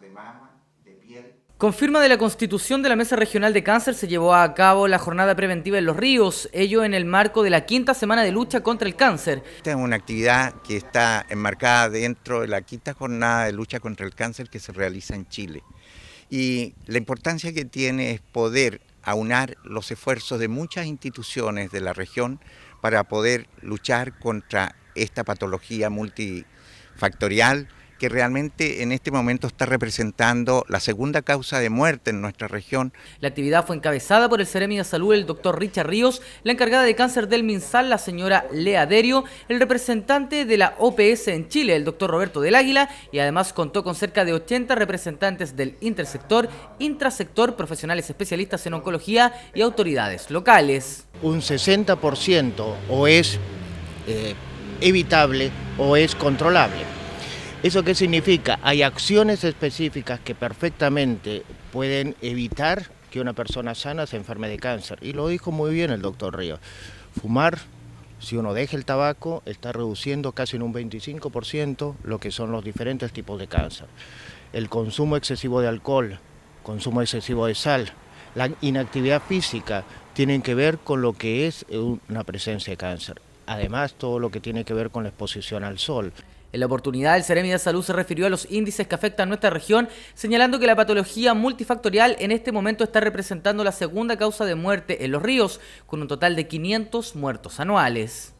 de mama, de piel. Con firma de la constitución de la Mesa Regional de Cáncer se llevó a cabo la jornada preventiva en Los Ríos, ello en el marco de la quinta semana de lucha contra el cáncer. Esta es una actividad que está enmarcada dentro de la quinta jornada de lucha contra el cáncer que se realiza en Chile. Y la importancia que tiene es poder aunar los esfuerzos de muchas instituciones de la región para poder luchar contra esta patología multifactorial que realmente en este momento está representando la segunda causa de muerte en nuestra región. La actividad fue encabezada por el Ceremia de Salud, el doctor Richard Ríos, la encargada de cáncer del MinSal, la señora Lea Derio, el representante de la OPS en Chile, el doctor Roberto del Águila, y además contó con cerca de 80 representantes del intersector, intrasector, profesionales especialistas en oncología y autoridades locales. Un 60% o es eh, evitable o es controlable ¿Eso qué significa? Hay acciones específicas que perfectamente pueden evitar que una persona sana se enferme de cáncer. Y lo dijo muy bien el doctor Río. Fumar, si uno deja el tabaco, está reduciendo casi en un 25% lo que son los diferentes tipos de cáncer. El consumo excesivo de alcohol, consumo excesivo de sal, la inactividad física, tienen que ver con lo que es una presencia de cáncer además todo lo que tiene que ver con la exposición al sol. En la oportunidad, el Ceremi de Salud se refirió a los índices que afectan nuestra región, señalando que la patología multifactorial en este momento está representando la segunda causa de muerte en los ríos, con un total de 500 muertos anuales.